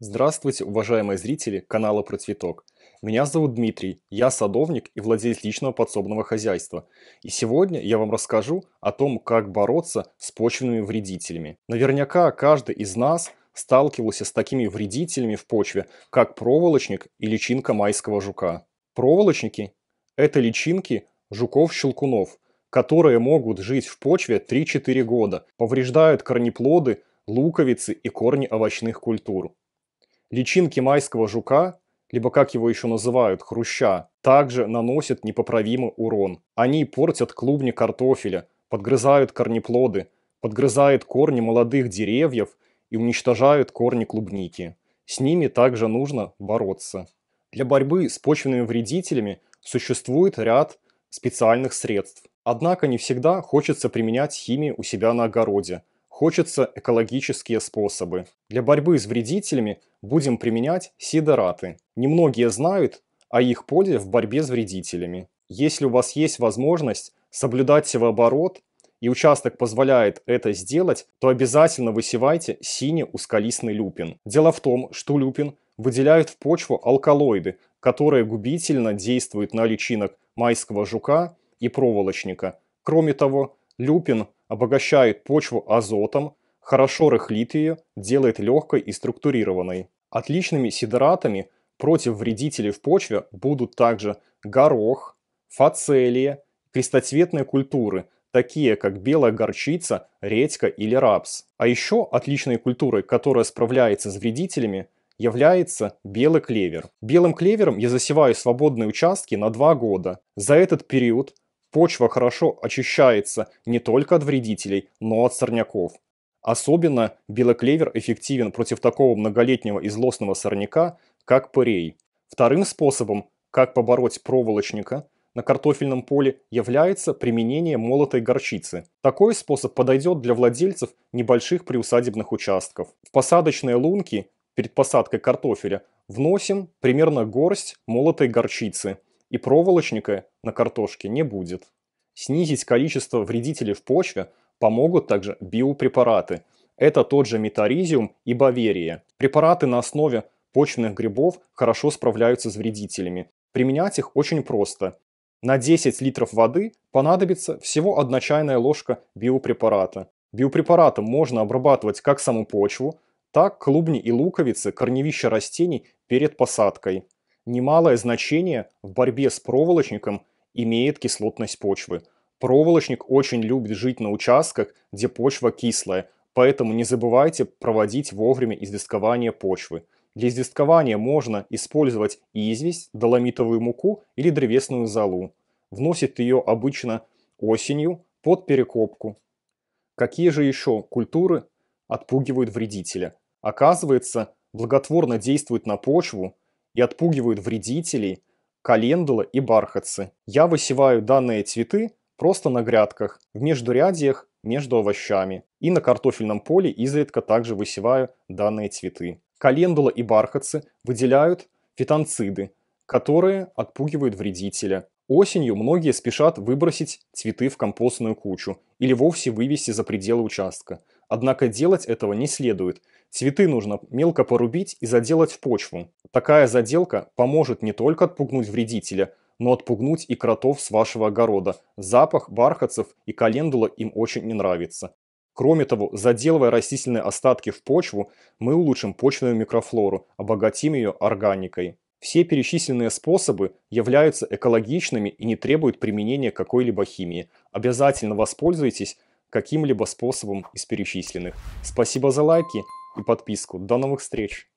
Здравствуйте, уважаемые зрители канала Про Цветок. Меня зовут Дмитрий, я садовник и владелец личного подсобного хозяйства. И сегодня я вам расскажу о том, как бороться с почвенными вредителями. Наверняка каждый из нас сталкивался с такими вредителями в почве, как проволочник и личинка майского жука. Проволочники – это личинки жуков-щелкунов, которые могут жить в почве 3-4 года, повреждают корнеплоды, луковицы и корни овощных культур. Личинки майского жука, либо как его еще называют, хруща, также наносят непоправимый урон. Они портят клубни картофеля, подгрызают корнеплоды, подгрызают корни молодых деревьев и уничтожают корни клубники. С ними также нужно бороться. Для борьбы с почвенными вредителями существует ряд специальных средств. Однако не всегда хочется применять химию у себя на огороде. Хочется экологические способы. Для борьбы с вредителями будем применять сидораты. Немногие знают о их пользе в борьбе с вредителями. Если у вас есть возможность соблюдать севооборот и участок позволяет это сделать, то обязательно высевайте синий ускалистный люпин. Дело в том, что люпин выделяют в почву алкалоиды, которые губительно действуют на личинок майского жука и проволочника. Кроме того, люпин обогащает почву азотом, хорошо рыхлит ее, делает легкой и структурированной. Отличными сидератами против вредителей в почве будут также горох, фацелия, крестоцветные культуры, такие как белая горчица, редька или рапс. А еще отличной культурой, которая справляется с вредителями, является белый клевер. Белым клевером я засеваю свободные участки на два года. За этот период Почва хорошо очищается не только от вредителей, но от сорняков. Особенно белоклевер эффективен против такого многолетнего и злостного сорняка, как пырей. Вторым способом, как побороть проволочника на картофельном поле, является применение молотой горчицы. Такой способ подойдет для владельцев небольших приусадебных участков. В посадочные лунки перед посадкой картофеля вносим примерно горсть молотой горчицы и проволочника на картошке не будет. Снизить количество вредителей в почве помогут также биопрепараты. Это тот же метаризиум и баверия. Препараты на основе почвенных грибов хорошо справляются с вредителями. Применять их очень просто. На 10 литров воды понадобится всего 1 чайная ложка биопрепарата. Биопрепаратом можно обрабатывать как саму почву, так клубни и луковицы, корневища растений перед посадкой. Немалое значение в борьбе с проволочником имеет кислотность почвы. Проволочник очень любит жить на участках, где почва кислая, поэтому не забывайте проводить вовремя издискование почвы. Для издискования можно использовать известь, доломитовую муку или древесную золу. Вносит ее обычно осенью под перекопку. Какие же еще культуры отпугивают вредителя? Оказывается, благотворно действует на почву и отпугивают вредителей, календулы и бархатцы. Я высеваю данные цветы просто на грядках, в междурядьях между овощами. И на картофельном поле изредка также высеваю данные цветы. Календула и бархатцы выделяют фитонциды, которые отпугивают вредителя. Осенью многие спешат выбросить цветы в компостную кучу или вовсе вывести за пределы участка – Однако делать этого не следует. Цветы нужно мелко порубить и заделать в почву. Такая заделка поможет не только отпугнуть вредителя, но отпугнуть и кротов с вашего огорода. Запах бархатцев и календула им очень не нравится. Кроме того, заделывая растительные остатки в почву, мы улучшим почвенную микрофлору, обогатим ее органикой. Все перечисленные способы являются экологичными и не требуют применения какой-либо химии. Обязательно воспользуйтесь каким-либо способом из перечисленных. Спасибо за лайки и подписку. До новых встреч!